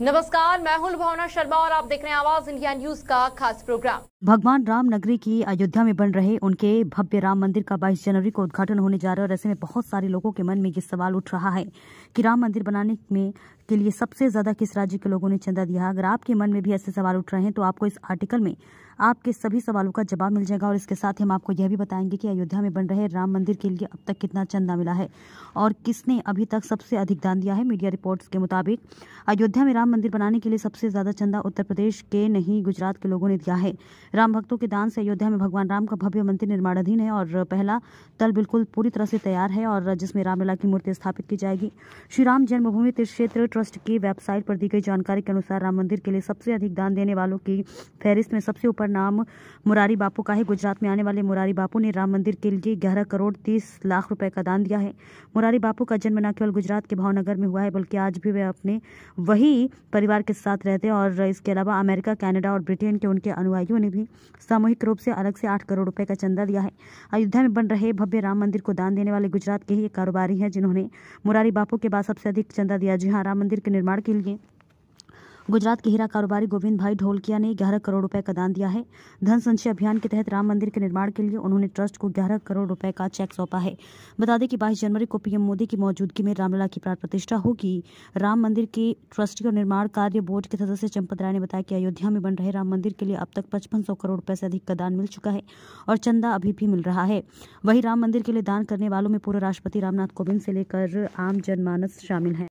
नमस्कार मैं हूं भावना शर्मा और आप देख रहे हैं आवाज इंडिया न्यूज का खास प्रोग्राम भगवान राम नगरी की अयोध्या में बन रहे उनके भव्य राम मंदिर का 22 जनवरी को उद्घाटन होने जा रहा है और ऐसे में बहुत सारे लोगों के मन में ये सवाल उठ रहा है कि राम मंदिर बनाने में के लिए सबसे ज्यादा किस राज्य के लोगों ने चंदा दिया अगर आपके मन में भी ऐसे सवाल उठ रहे हैं तो आपको इस आर्टिकल में आपके सभी सवालों का जवाब मिल जाएगा और इसके साथ हम आपको यह भी बताएंगे कि अयोध्या में बन रहे राम मंदिर के लिए अब तक कितना चंदा मिला है और किसने अभी तक सबसे अधिक दान दिया है मीडिया रिपोर्ट्स के मुताबिक अयोध्या में राम मंदिर बनाने के लिए सबसे ज़्यादा चंदा उत्तर प्रदेश के नहीं गुजरात के लोगों ने दिया है राम भक्तों के दान से अयोध्या में भगवान राम का भव्य मंदिर निर्माणाधीन है और पहला तल बिल्कुल पूरी तरह से तैयार है और जिसमें रामलीला की मूर्ति स्थापित की जाएगी श्री राम जन्मभूमि तीर्थ क्षेत्र ट्रस्ट की वेबसाइट पर दी गई जानकारी के अनुसार राम मंदिर के लिए सबसे अधिक दान देने वालों की फहरिस्त में सबसे ऊपर पर नाम मुरारी बापू का है गुजरात में आने वाले मुरारी बापू ने राम मंदिर के लिए ग्यारह करोड़ तीस लाख रुपए का दान दिया है मुरारी बापू का जन्म न केवल गुजरात के भावनगर में हुआ है बल्कि आज भी वे अपने वही परिवार के साथ रहते हैं और इसके अलावा अमेरिका कैनेडा और ब्रिटेन के उनके अनुयायियों ने भी सामूहिक रूप से अलग से आठ करोड़ रुपये का चंदा दिया है अयोध्या में बन रहे भव्य राम मंदिर को दान देने वाले गुजरात के ही एक कारोबारी हैं जिन्होंने मुरारी बापू के बाद सबसे अधिक चंदा दिया जी हाँ राम मंदिर के निर्माण के लिए गुजरात के हीरा कारोबारी गोविंद भाई ढोलकिया ने ग्यारह करोड़ रुपए का दान दिया है धन संचय अभियान के तहत राम मंदिर के निर्माण के लिए उन्होंने ट्रस्ट को ग्यारह करोड़ रुपए का चेक सौंपा है बता दें कि बाईस जनवरी को पीएम मोदी की मौजूदगी में रामलला की प्राण प्रतिष्ठा होगी राम मंदिर के ट्रस्ट और निर्माण कार्य बोर्ड के सदस्य चंपत राय ने बताया कि अयोध्या में बन रहे राम मंदिर के लिए अब तक पचपन करोड़ रुपए से अधिक का दान मिल चुका है और चंदा अभी भी मिल रहा है वही राम मंदिर के लिए दान करने वालों में पूर्व राष्ट्रपति रामनाथ कोविंद से लेकर आम जनमानस शामिल है